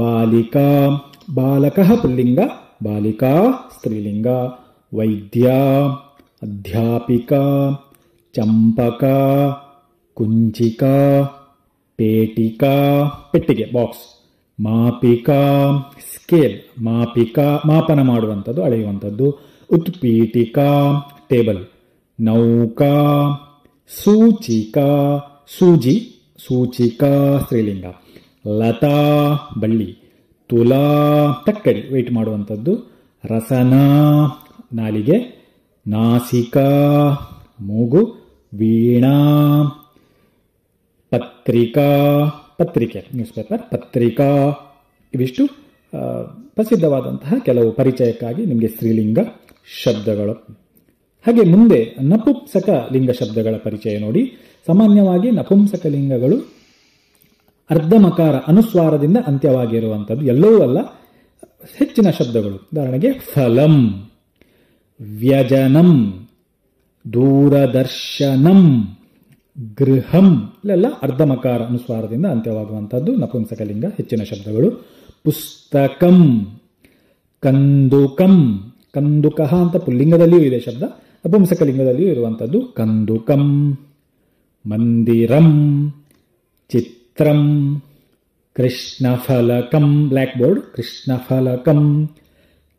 ಬಾಲಿಕಾ ಬಾಲಕ ಪುಲ್ಲಿಂಗ ಬಾಲಿಕಾ ಸ್ತ್ರೀಲಿಂಗ ವೈದ್ಯ ಅಧ್ಯಾಪಿಕಾ ಚಂಪಕ ಕುಂಚಿಕಾ ಪೇಟಿಕಾ ಪೆಟ್ಟಿಗೆ ಬಾಕ್ಸ್ ಮಾಪಿಕಾ ಸ್ಕೇಲ್ ಮಾಪಿಕಾ ಮಾಪನ ಮಾಡುವಂಥದ್ದು ಅಳೆಯುವಂಥದ್ದು ಉತ್ಪೀಟಿಕಾ ಟೇಬಲ್ ನೌಕಾ ಸೂಚಿಕಾ ಸೂಜಿ ಸೂಚಿಕಾ ಸ್ತ್ರೀಲಿಂಗ ಲತಾ ಬಳ್ಳಿ ತುಲಾ ತಕ್ಕಡಿ ವೆಯ್ಟ್ ಮಾಡುವಂಥದ್ದು ರಸನ ನಾಲಿಗೆ ನಾಸಿಕ ಮೂಗು ವೀಣಾ ಪತ್ರಿಕಾ ಪತ್ರಿಕೆ ನ್ಯೂಸ್ ಪೇಪರ್ ಪತ್ರಿಕಾ ಇವಿಷ್ಟು ಪ್ರಸಿದ್ಧವಾದಂತಹ ಕೆಲವು ಪರಿಚಯಕ್ಕಾಗಿ ನಿಮಗೆ ಸ್ತ್ರೀಲಿಂಗ ಶಬ್ದಗಳು ಹಾಗೆ ಮುಂದೆ ನಪುಂಸಕ ಲಿಂಗ ಶಬ್ದಗಳ ಪರಿಚಯ ನೋಡಿ ಸಾಮಾನ್ಯವಾಗಿ ನಪುಂಸಕ ಲಿಂಗಗಳು ಅರ್ಧಮಕಾರ ಅನುಸ್ವಾರದಿಂದ ಅಂತ್ಯವಾಗಿರುವಂಥದ್ದು ಎಲ್ಲವೂ ಅಲ್ಲ ಹೆಚ್ಚಿನ ಶಬ್ದಗಳು ಉದಾಹರಣೆಗೆ ಫಲಂ ವ್ಯಜನಂ ದೂರದರ್ಶನಂ ಗೃಹಂ ಇಲ್ಲೆಲ್ಲ ಅರ್ಧಮಕಾರ ಅನುಸ್ವಾರದಿಂದ ಅಂತ್ಯವಾಗುವಂಥದ್ದು ನಪುಂಸಕಲಿಂಗ ಹೆಚ್ಚಿನ ಶಬ್ದಗಳು ಪುಸ್ತಕಂ ಕಂದುಕಂ ಕಂದುಕ ಅಂತ ಪುಲ್ಲಿಂಗದಲ್ಲಿಯೂ ಇದೆ ಶಬ್ದ ನಪುಂಸಕಲಿಂಗದಲ್ಲಿಯೂ ಇರುವಂಥದ್ದು ಕಂದುಕಂ ಮಂದಿರಂ ಚಿತ್ ത്രം കൃഷ്ണഫലകം ബ്ലാക്ക് ബോർഡ് കൃഷ്ണഫലകം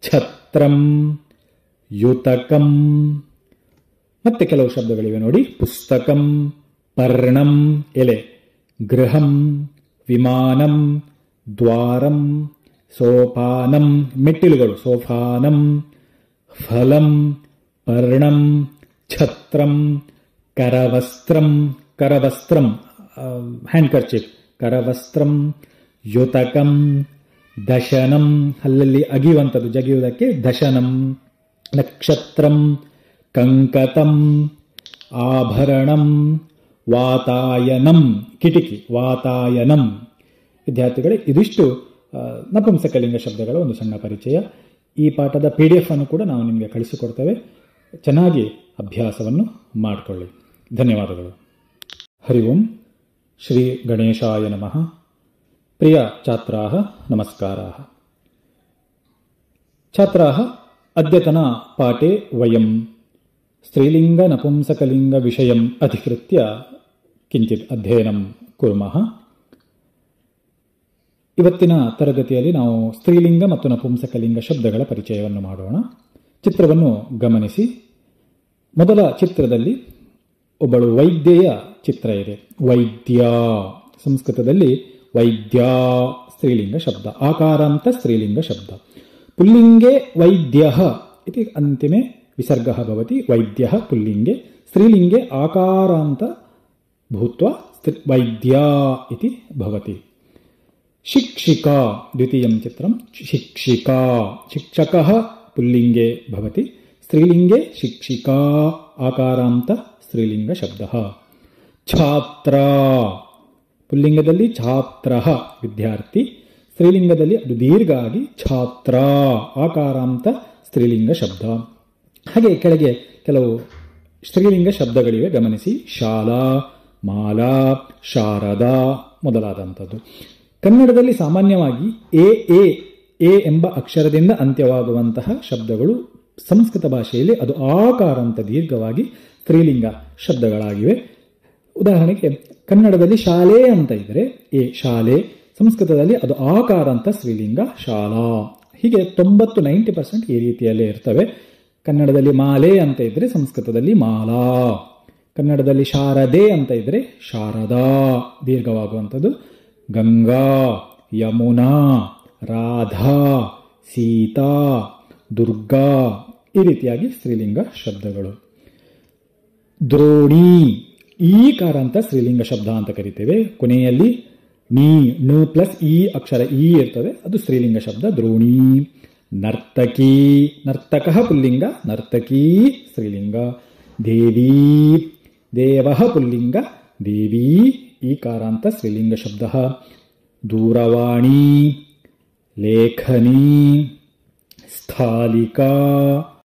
ಛತ್ರಂ ಯುತಕಂ ಮತ್ತೆ ಕೆಲವು ಶಬ್ದಗಳಿವೆ ನೋಡಿ ಪುಸ್ತಕಂ ಪರ್ಣಂ ಎಲೆ ಗೃಹಂ ವಿಮಾನಂ ದ್ವಾರಂ ಸೋಪಾನಂ ಮೆಟ್ಟಿಲುಗಳು ಸೋಫಾನಂ ಫಲಂ ಪರ್ಣಂ ಛತ್ರಂ ಕರವಸ್ತ್ರಂ ಕರವಸ್ತ್ರಂ ಹ್ಯಾಂಡ್ಕರ್ಚಿಪ್ ಕರವಸ್ತ್ರಂ ಯುತಕಂ ದಶನಂ ಅಲ್ಲಲ್ಲಿ ಅಗಿಯುವಂಥದ್ದು ಜಗಿಯುವುದಕ್ಕೆ ದಶನಂ ನಕ್ಷತ್ರಂ ಕಂಕತಂ ಆಭರಣಂ ವಾತಾಯನಂ ಕಿಟಿಕಿ ವಾತಾಯನಂ ವಿದ್ಯಾರ್ಥಿಗಳೇ ಇದಿಷ್ಟು ನಪುಂಸಕಲಿಂಗ ಶಬ್ದಗಳ ಒಂದು ಸಣ್ಣ ಪರಿಚಯ ಈ ಪಾಠದ ಪಿ ಡಿ ಎಫ್ ಅನ್ನು ಕೂಡ ನಾವು ನಿಮಗೆ ಕಳಿಸಿಕೊಡ್ತೇವೆ ಚೆನ್ನಾಗಿ ಅಭ್ಯಾಸವನ್ನು ಮಾಡಿಕೊಳ್ಳಿ ಧನ್ಯವಾದಗಳು ಹರಿ ಓಂ ಶ್ರೀ ಗಣೇಶಾಯ ನಮಃ ಪ್ರಿಯ ಛಾತ್ರಾಹ ನಮಸ್ಕಾರ ಛಾತ್ರಾಹ ಅದ್ಯತನ ಪಾಠೆ ವಯಂ ಸ್ತ್ರೀಲಿಂಗ ನಪುಂಸಕಲಿಂಗ ವಿಷಯಂ ಅಧಿಕೃತ್ಯ ಕಿಂಚಿತ್ ಅಧ್ಯಯನ ಕುರ್ಮಃ ಇವತ್ತಿನ ತರಗತಿಯಲ್ಲಿ ನಾವು ಸ್ತ್ರೀಲಿಂಗ ಮತ್ತು ನಪುಂಸಕಲಿಂಗ ಶಬ್ದಗಳ ಪರಿಚಯವನ್ನು ಮಾಡೋಣ ಚಿತ್ರವನ್ನು ಗಮನಿಸಿ ಮೊದಲ ಚಿತ್ರದಲ್ಲಿ ಒಬ್ಬಳು ವೈದ್ಯೆಯ ಚಿತ್ರ ಇದೆ ವೈದ್ಯ ಸಂಸ್ಕೃತದಲ್ಲಿ ವೈದ್ಯ ಸ್ತ್ರೀಲಿಂಗ ಶಬ್ದ ಆಕಾರಾಂತ ಸ್ತ್ರೀಲಿಂಗ ಶಬ್ದ ಪುಲ್ಲಿಂಗೇ ವೈದ್ಯ ಇದು ಅಂತಿಮೆ ವಿಸರ್ಗ ಭವತಿ ವೈದ್ಯ ಪುಲ್ಲಿಂಗೆ ಸ್ತ್ರೀಲಿಂಗೆ ಆಕಾರಾಂತ ಭೂತ್ವ ವೈದ್ಯ ಇತಿ ಭವತಿ ಶಿಕ್ಷಿಕಾ ದ್ವಿತೀಯಂ ಚಿತ್ರಂ ಶಿಕ್ಷಿಕಾ ಶಿಕ್ಷಕಃ ಪುಲ್ಲಿಂಗೆ ಭವತಿ ಸ್ತ್ರೀಲಿಂಗೆ ಶಿಕ್ಷಿಕಾ ಆಕಾರಾಂತ ಸ್ತ್ರೀಲಿಂಗ ಶಬ್ದ ಛಾತ್ರ ಪುಲ್ಲಿಂಗದಲ್ಲಿ ಛಾತ್ರ ವಿದ್ಯಾರ್ಥಿ ಸ್ತ್ರೀಲಿಂಗದಲ್ಲಿ ಅದು ದೀರ್ಘ ಆಗಿ ಛಾತ್ರ ಆಕಾರಾಂತ ಸ್ತ್ರೀಲಿಂಗ ಶಬ್ದ ಹಾಗೆ ಕೆಳಗೆ ಕೆಲವು ಸ್ತ್ರೀಲಿಂಗ ಶಬ್ದಗಳಿವೆ ಗಮನಿಸಿ ಶಾಲಾ ಮಾಲಾ ಶಾರದಾ ಮೊದಲಾದಂಥದ್ದು ಕನ್ನಡದಲ್ಲಿ ಸಾಮಾನ್ಯವಾಗಿ ಎ ಎ ಎಂಬ ಅಕ್ಷರದಿಂದ ಅಂತ್ಯವಾಗುವಂತಹ ಶಬ್ದಗಳು ಸಂಸ್ಕೃತ ಭಾಷೆಯಲ್ಲಿ ಅದು ಆಕಾರಾಂತ ದೀರ್ಘವಾಗಿ ಸ್ತ್ರೀಲಿಂಗ ಶಬ್ದಗಳಾಗಿವೆ ಉದಾಹರಣೆಗೆ ಕನ್ನಡದಲ್ಲಿ ಶಾಲೆ ಅಂತ ಇದ್ದರೆ ಎ ಶಾಲೆ ಸಂಸ್ಕೃತದಲ್ಲಿ ಅದು ಆಕಾರ ಅಂತ ಸ್ತ್ರೀಲಿಂಗ ಶಾಲಾ ಹೀಗೆ ತೊಂಬತ್ತು ನೈಂಟಿ ಪರ್ಸೆಂಟ್ ಈ ರೀತಿಯಲ್ಲೇ ಇರ್ತವೆ ಕನ್ನಡದಲ್ಲಿ ಮಾಲೆ ಅಂತ ಇದ್ದರೆ ಸಂಸ್ಕೃತದಲ್ಲಿ ಮಾಲಾ ಕನ್ನಡದಲ್ಲಿ ಶಾರದೆ ಅಂತ ಇದ್ದರೆ ಶಾರದಾ ದೀರ್ಘವಾಗುವಂಥದ್ದು ಗಂಗಾ ಯಮುನಾ ರಾಧಾ ಸೀತಾ ದುರ್ಗಾ ಈ ರೀತಿಯಾಗಿ ಸ್ತ್ರೀಲಿಂಗ ಶಬ್ದಗಳು ದ್ರೋಣಿ ಈ ಕಾರ ಅಂತ ಸ್ತ್ರೀಲಿಂಗ ಶಬ್ದ ಅಂತ ಕರಿತೇವೆ ಕೊನೆಯಲ್ಲಿ ನೀ ನು ಪ್ಲಸ್ ಈ ಅಕ್ಷರ ಈ ಇರ್ತದೆ ಅದು ಸ್ತ್ರೀಲಿಂಗ ಶಬ್ದ ದ್ರೋಣಿ ನರ್ತಕಿ ನರ್ತಕ ಪುಲ್ಲಿಂಗ ನರ್ತಕಿ ಸ್ತ್ರೀಲಿಂಗ ದೇವಿ ದೇವ ಪುಲ್ಲಿಂಗ ದೇವಿ ಈ ಕಾರಾಂತ ಸ್ತ್ರೀಲಿಂಗ ಶಬ್ದ ದೂರವಾಣಿ ಲೇಖನಿ ಸ್ಥಾಲಿಕಾ